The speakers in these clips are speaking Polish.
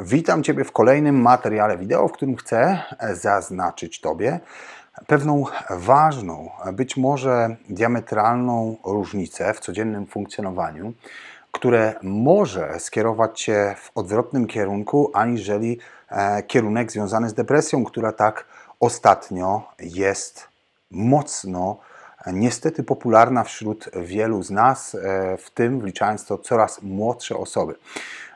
Witam Ciebie w kolejnym materiale wideo, w którym chcę e, zaznaczyć Tobie pewną ważną, e, być może diametralną różnicę w codziennym funkcjonowaniu, które może skierować Cię w odwrotnym kierunku, aniżeli e, kierunek związany z depresją, która tak ostatnio jest mocno niestety popularna wśród wielu z nas, e, w tym wliczając to coraz młodsze osoby.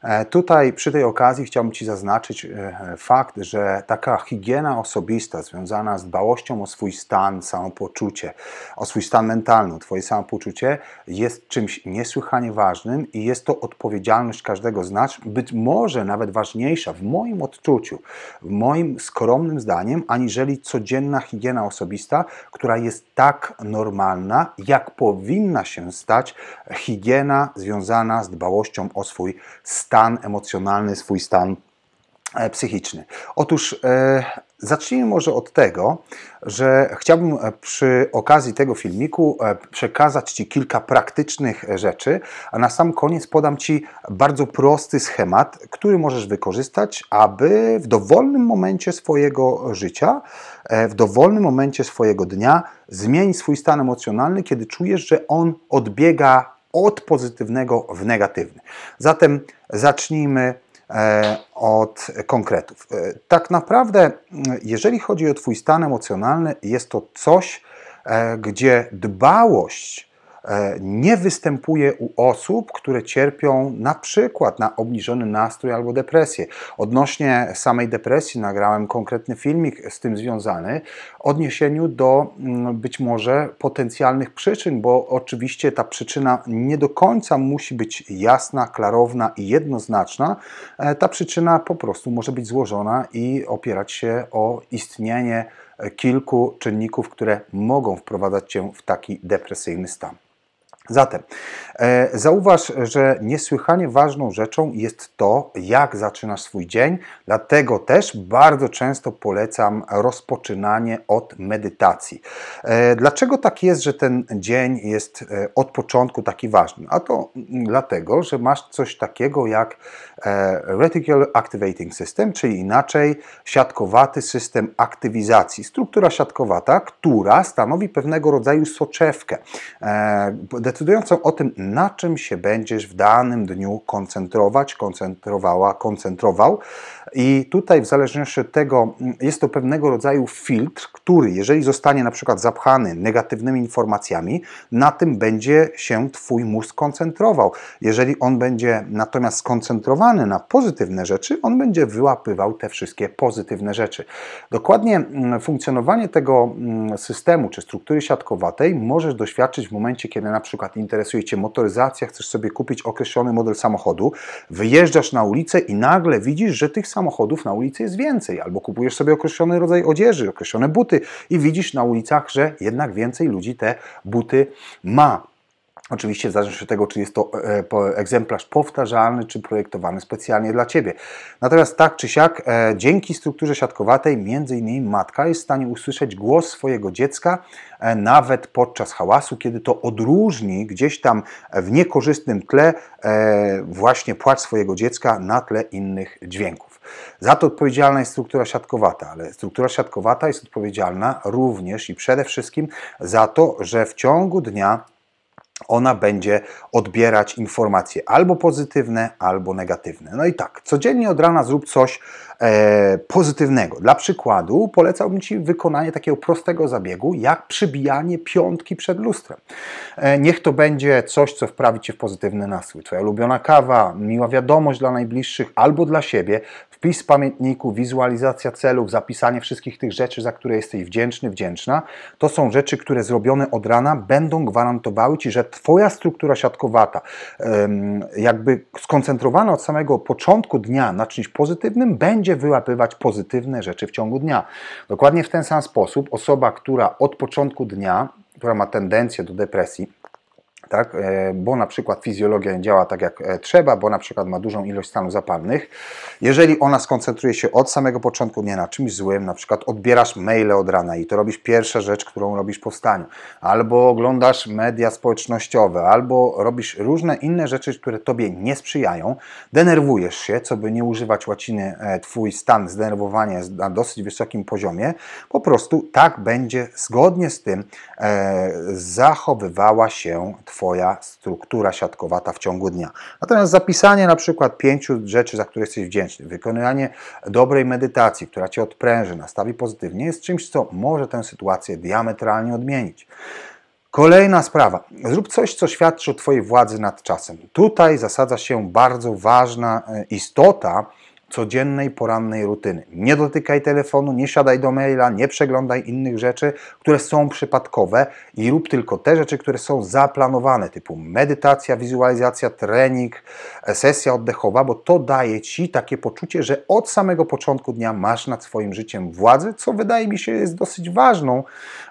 E, tutaj przy tej okazji chciałbym Ci zaznaczyć e, fakt, że taka higiena osobista związana z dbałością o swój stan, samopoczucie, o swój stan mentalny, Twoje samopoczucie jest czymś niesłychanie ważnym i jest to odpowiedzialność każdego z nas, być może nawet ważniejsza w moim odczuciu, w moim skromnym zdaniem, aniżeli codzienna higiena osobista, która jest tak normalna, jak powinna się stać higiena związana z dbałością o swój stan emocjonalny, swój stan e, psychiczny. Otóż e, Zacznijmy może od tego, że chciałbym e, przy okazji tego filmiku e, przekazać Ci kilka praktycznych e, rzeczy, a na sam koniec podam Ci bardzo prosty schemat, który możesz wykorzystać, aby w dowolnym momencie swojego życia, w dowolnym momencie swojego dnia zmienić swój stan emocjonalny, kiedy czujesz, że on odbiega od pozytywnego w negatywny. Zatem zacznijmy E, od konkretów. E, tak naprawdę, mm, jeżeli chodzi o Twój stan emocjonalny, jest to coś, e, gdzie dbałość E, nie występuje u osób, które cierpią na przykład na obniżony nastrój albo depresję. Odnośnie samej depresji nagrałem konkretny filmik z tym związany, odniesieniu do mm, być może potencjalnych przyczyn, bo oczywiście ta przyczyna nie do końca musi być jasna, klarowna i jednoznaczna. E, ta przyczyna po prostu może być złożona i opierać się o istnienie e, kilku czynników, które mogą wprowadzać cię w taki depresyjny stan. Zatem e, zauważ, że niesłychanie ważną rzeczą jest to, jak zaczynasz swój dzień, dlatego też bardzo często polecam rozpoczynanie od medytacji. E, dlaczego tak jest, że ten dzień jest e, od początku taki ważny? A to dlatego, że masz coś takiego jak e, Reticular Activating System, czyli inaczej siatkowaty system aktywizacji, struktura siatkowata, która stanowi pewnego rodzaju soczewkę e, decydującą o tym, na czym się będziesz w danym dniu koncentrować, koncentrowała, koncentrował, i tutaj, w zależności od tego, mm, jest to pewnego rodzaju filtr, który, jeżeli zostanie na przykład zapchany negatywnymi informacjami, na tym będzie się Twój mózg koncentrował. Jeżeli on będzie natomiast skoncentrowany na pozytywne rzeczy, on będzie wyłapywał te wszystkie pozytywne rzeczy. Dokładnie mm, funkcjonowanie tego mm, systemu czy struktury siatkowatej możesz doświadczyć w momencie, kiedy na przykład interesuje Cię motoryzacja, chcesz sobie kupić określony model samochodu, wyjeżdżasz na ulicę i nagle widzisz, że tych samochodów samochodów na ulicy jest więcej, albo kupujesz sobie określony rodzaj odzieży, określone buty i widzisz na ulicach, że jednak więcej ludzi te buty ma. Oczywiście zależy od tego, czy jest to e, egzemplarz powtarzalny, czy projektowany specjalnie dla Ciebie. Natomiast tak czy siak, e, dzięki strukturze siatkowatej, między innymi matka jest w stanie usłyszeć głos swojego dziecka e, nawet podczas hałasu, kiedy to odróżni gdzieś tam w niekorzystnym tle właśnie płacz swojego dziecka na tle innych dźwięków. Za to odpowiedzialna jest struktura siatkowata, ale struktura siatkowata jest odpowiedzialna również i przede wszystkim za to, że w ciągu dnia ona będzie odbierać informacje albo pozytywne, albo negatywne. No i tak, codziennie od rana zrób coś, E, pozytywnego. Dla przykładu polecałbym Ci wykonanie takiego prostego zabiegu, jak przybijanie piątki przed lustrem. E, niech to będzie coś, co wprawi Cię w pozytywny nastrój. Twoja ulubiona kawa, miła wiadomość dla najbliższych albo dla siebie, wpis w pamiętniku, wizualizacja celów, zapisanie wszystkich tych rzeczy, za które jesteś wdzięczny, wdzięczna. To są rzeczy, które zrobione od rana będą gwarantowały Ci, że Twoja struktura siatkowata, jakby skoncentrowana od samego początku dnia na czymś pozytywnym, będzie będzie wyłapywać pozytywne rzeczy w ciągu dnia. Dokładnie w ten sam sposób osoba, która od początku dnia, która ma tendencję do depresji, tak? E, bo na przykład fizjologia działa tak jak e, trzeba, bo na przykład ma dużą ilość stanów zapalnych. Jeżeli ona skoncentruje się od samego początku nie na czymś złym, na przykład odbierasz maile od rana i to robisz pierwsza rzecz, którą robisz po wstaniu, albo oglądasz media społecznościowe, albo robisz różne inne rzeczy, które tobie nie sprzyjają, denerwujesz się, co by nie używać łaciny, e, twój stan zdenerwowania jest na dosyć wysokim poziomie, po prostu tak będzie zgodnie z tym e, zachowywała się Twoja struktura siatkowata w ciągu dnia. Natomiast zapisanie na przykład pięciu rzeczy, za które jesteś wdzięczny, wykonanie dobrej medytacji, która Cię odpręży, nastawi pozytywnie, jest czymś, co może tę sytuację diametralnie odmienić. Kolejna sprawa. Zrób coś, co świadczy o Twojej władzy nad czasem. Tutaj zasadza się bardzo ważna e, istota codziennej, porannej rutyny. Nie dotykaj telefonu, nie siadaj do maila, nie przeglądaj innych rzeczy, które są przypadkowe i rób tylko te rzeczy, które są zaplanowane, typu medytacja, wizualizacja, trening, e, sesja oddechowa, bo to daje Ci takie poczucie, że od samego początku dnia masz nad swoim życiem władzę, co wydaje mi się jest dosyć ważną,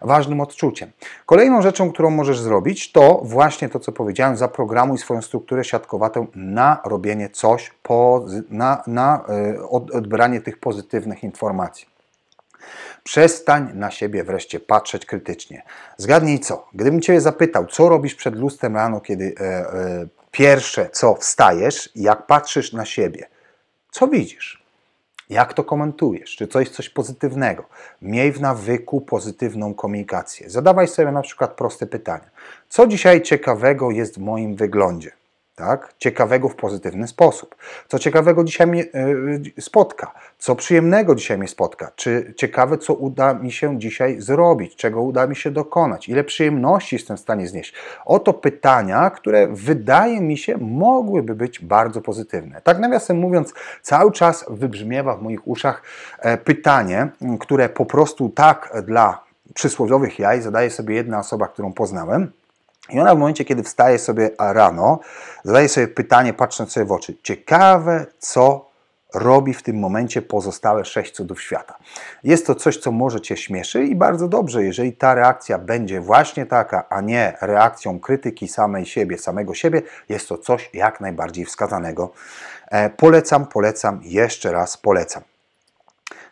ważnym odczuciem. Kolejną rzeczą, którą możesz zrobić, to właśnie to, co powiedziałem, zaprogramuj swoją strukturę siatkowatą na robienie coś, po, na, na E, odbranie tych pozytywnych informacji. Przestań na siebie wreszcie patrzeć krytycznie. Zgadnij co? Gdybym Cię zapytał, co robisz przed lustrem rano, kiedy e, e, pierwsze co wstajesz, jak patrzysz na siebie, co widzisz? Jak to komentujesz? Czy coś coś pozytywnego? Miej w nawyku pozytywną komunikację. Zadawaj sobie na przykład proste pytania. Co dzisiaj ciekawego jest w moim wyglądzie? tak? Ciekawego w pozytywny sposób. Co ciekawego dzisiaj mnie e, spotka? Co przyjemnego dzisiaj mnie spotka? Czy ciekawe, co uda mi się dzisiaj zrobić? Czego uda mi się dokonać? Ile przyjemności jestem w stanie znieść? Oto pytania, które wydaje mi się mogłyby być bardzo pozytywne. Tak nawiasem mówiąc, cały czas wybrzmiewa w moich uszach e, pytanie, które po prostu tak dla przysłowiowych jaj zadaje sobie jedna osoba, którą poznałem – i ona w momencie, kiedy wstaje sobie rano, zadaje sobie pytanie, patrząc sobie w oczy, ciekawe, co robi w tym momencie pozostałe sześć cudów świata. Jest to coś, co może Cię śmieszy i bardzo dobrze, jeżeli ta reakcja będzie właśnie taka, a nie reakcją krytyki samej siebie, samego siebie, jest to coś jak najbardziej wskazanego. E, polecam, polecam, jeszcze raz polecam.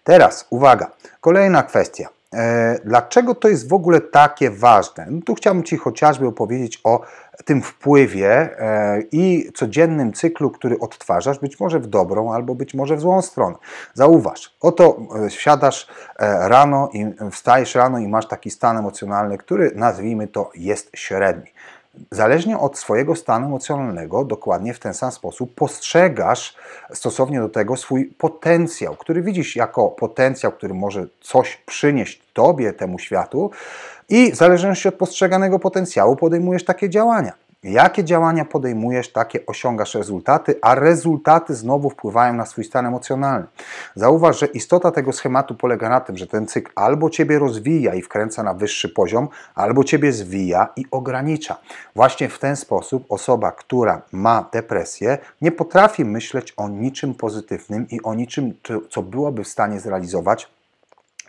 Teraz uwaga, kolejna kwestia. E, dlaczego to jest w ogóle takie ważne? No tu chciałbym Ci chociażby opowiedzieć o tym wpływie e, i codziennym cyklu, który odtwarzasz, być może w dobrą, albo być może w złą stronę. Zauważ, oto wsiadasz e, rano i wstajesz rano i masz taki stan emocjonalny, który nazwijmy to jest średni zależnie od swojego stanu emocjonalnego, dokładnie w ten sam sposób postrzegasz stosownie do tego swój potencjał, który widzisz jako potencjał, który może coś przynieść tobie, temu światu, i w zależności od postrzeganego potencjału podejmujesz takie działania. Jakie działania podejmujesz, takie osiągasz rezultaty, a rezultaty znowu wpływają na swój stan emocjonalny. Zauważ, że istota tego schematu polega na tym, że ten cykl albo ciebie rozwija i wkręca na wyższy poziom, albo ciebie zwija i ogranicza. Właśnie w ten sposób osoba, która ma depresję, nie potrafi myśleć o niczym pozytywnym i o niczym, co byłaby w stanie zrealizować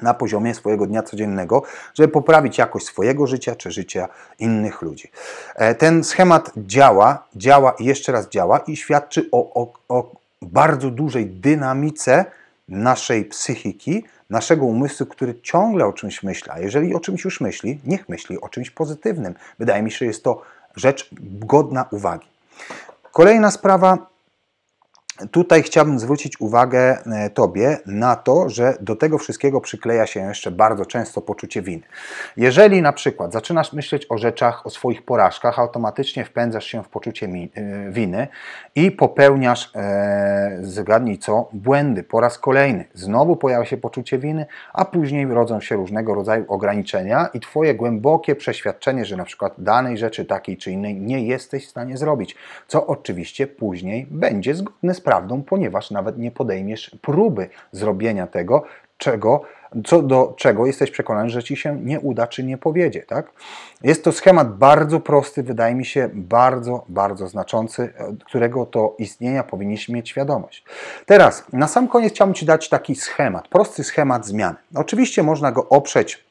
na poziomie swojego dnia codziennego, żeby poprawić jakość swojego życia czy życia innych ludzi. E, ten schemat działa, działa i jeszcze raz działa i świadczy o, o, o bardzo dużej dynamice naszej psychiki, naszego umysłu, który ciągle o czymś myśli. A jeżeli o czymś już myśli, niech myśli o czymś pozytywnym. Wydaje mi się, że jest to rzecz godna uwagi. Kolejna sprawa Tutaj chciałbym zwrócić uwagę e, Tobie na to, że do tego wszystkiego przykleja się jeszcze bardzo często poczucie winy. Jeżeli na przykład zaczynasz myśleć o rzeczach, o swoich porażkach, automatycznie wpędzasz się w poczucie e, winy i popełniasz, e, zgadnij co, błędy po raz kolejny. Znowu pojawia się poczucie winy, a później rodzą się różnego rodzaju ograniczenia i Twoje głębokie przeświadczenie, że na przykład danej rzeczy takiej czy innej nie jesteś w stanie zrobić, co oczywiście później będzie zgodne z prawdą, ponieważ nawet nie podejmiesz próby zrobienia tego, czego, co do czego jesteś przekonany, że ci się nie uda czy nie powiedzie. Tak? Jest to schemat bardzo prosty, wydaje mi się bardzo, bardzo znaczący, e, którego to istnienia powinniśmy mieć świadomość. Teraz, na sam koniec chciałbym Ci dać taki schemat, prosty schemat zmian. Oczywiście można go oprzeć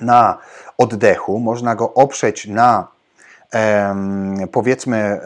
na oddechu, można go oprzeć na powiedzmy e,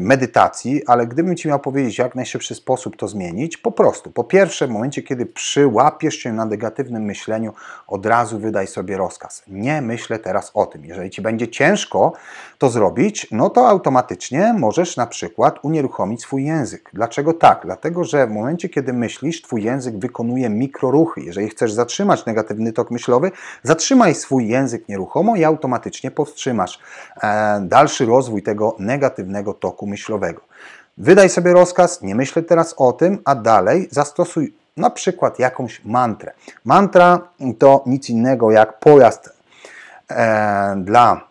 medytacji, ale gdybym Ci miał powiedzieć, jak najszybszy sposób to zmienić, po prostu, po pierwsze w momencie, kiedy przyłapiesz się na negatywnym myśleniu, od razu wydaj sobie rozkaz. Nie myślę teraz o tym. Jeżeli Ci będzie ciężko to zrobić, no to automatycznie możesz na przykład unieruchomić swój język. Dlaczego tak? Dlatego, że w momencie, kiedy myślisz, Twój język wykonuje mikroruchy. Jeżeli chcesz zatrzymać negatywny tok myślowy, zatrzymaj swój język nieruchomo i automatycznie powstrzymasz e, dalszy rozwój tego negatywnego toku myślowego. Wydaj sobie rozkaz, nie myśl teraz o tym, a dalej zastosuj na przykład jakąś mantrę. Mantra to nic innego jak pojazd e, dla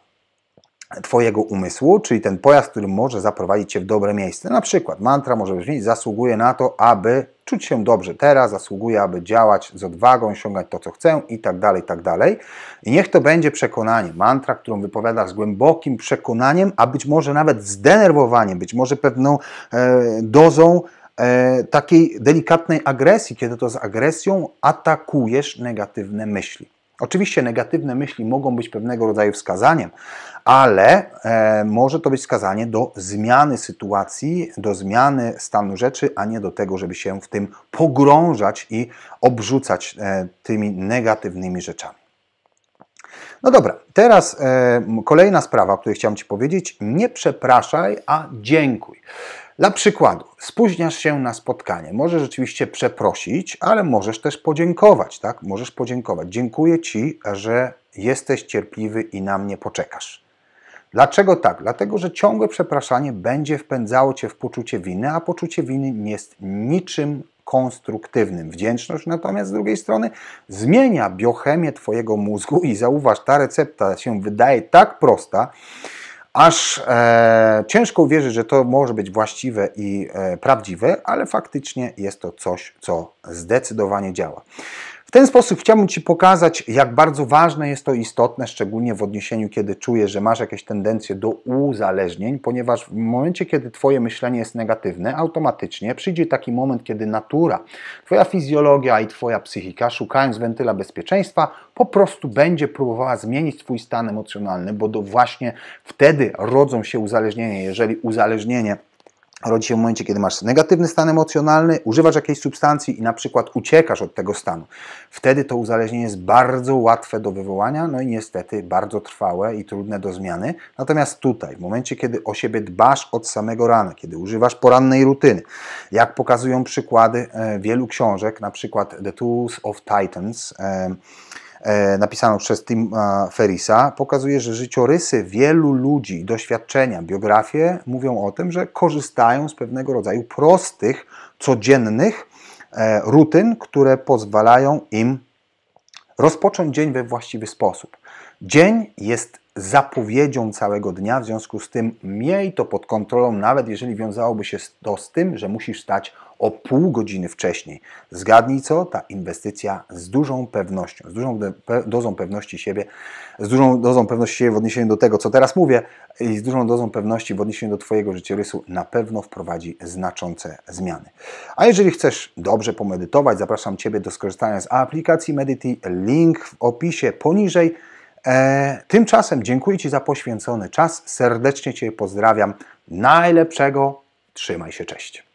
Twojego umysłu, czyli ten pojazd, który może zaprowadzić Cię w dobre miejsce. Na przykład mantra może brzmieć, zasługuje na to, aby czuć się dobrze teraz, zasługuję aby działać z odwagą, osiągać to, co chcę i tak dalej, tak dalej. I niech to będzie przekonanie, mantra, którą wypowiadasz z głębokim przekonaniem, a być może nawet zdenerwowaniem, być może pewną e, dozą e, takiej delikatnej agresji, kiedy to z agresją atakujesz negatywne myśli. Oczywiście negatywne myśli mogą być pewnego rodzaju wskazaniem, ale e, może to być wskazanie do zmiany sytuacji, do zmiany stanu rzeczy, a nie do tego, żeby się w tym pogrążać i obrzucać e, tymi negatywnymi rzeczami. No dobra, teraz e, kolejna sprawa, o której chciałem Ci powiedzieć. Nie przepraszaj, a dziękuj. Dla przykładu, spóźniasz się na spotkanie. Możesz rzeczywiście przeprosić, ale możesz też podziękować, tak? Możesz podziękować. Dziękuję Ci, że jesteś cierpliwy i na mnie poczekasz. Dlaczego tak? Dlatego, że ciągłe przepraszanie będzie wpędzało Cię w poczucie winy, a poczucie winy nie jest niczym konstruktywnym. Wdzięczność natomiast z drugiej strony zmienia biochemię Twojego mózgu i zauważ, ta recepta się wydaje tak prosta, aż e, ciężko uwierzyć, że to może być właściwe i e, prawdziwe, ale faktycznie jest to coś, co zdecydowanie działa. W ten sposób chciałbym Ci pokazać, jak bardzo ważne jest to istotne, szczególnie w odniesieniu, kiedy czujesz, że masz jakieś tendencje do uzależnień, ponieważ w momencie, kiedy Twoje myślenie jest negatywne, automatycznie przyjdzie taki moment, kiedy natura, Twoja fizjologia i Twoja psychika, szukając wentyla bezpieczeństwa, po prostu będzie próbowała zmienić Twój stan emocjonalny, bo do właśnie wtedy rodzą się uzależnienia. Jeżeli uzależnienie rodzi się w momencie, kiedy masz negatywny stan emocjonalny, używasz jakiejś substancji i na przykład uciekasz od tego stanu. Wtedy to uzależnienie jest bardzo łatwe do wywołania, no i niestety bardzo trwałe i trudne do zmiany. Natomiast tutaj, w momencie, kiedy o siebie dbasz od samego rana, kiedy używasz porannej rutyny, jak pokazują przykłady e, wielu książek, na przykład The Tools of Titans, e, E, napisaną przez Tim e, Ferisa pokazuje, że życiorysy wielu ludzi, doświadczenia, biografie mówią o tym, że korzystają z pewnego rodzaju prostych, codziennych e, rutyn, które pozwalają im rozpocząć dzień we właściwy sposób. Dzień jest zapowiedzią całego dnia, w związku z tym miej to pod kontrolą, nawet jeżeli wiązałoby się to z tym, że musisz stać o pół godziny wcześniej. Zgadnij co? Ta inwestycja z dużą pewnością, z dużą dozą pewności siebie, z dużą dozą pewności siebie w odniesieniu do tego, co teraz mówię i z dużą dozą pewności w odniesieniu do Twojego życiorysu na pewno wprowadzi znaczące zmiany. A jeżeli chcesz dobrze pomedytować, zapraszam Ciebie do skorzystania z aplikacji Medity. Link w opisie poniżej. E, tymczasem dziękuję Ci za poświęcony czas. Serdecznie Cię pozdrawiam. Najlepszego. Trzymaj się. Cześć.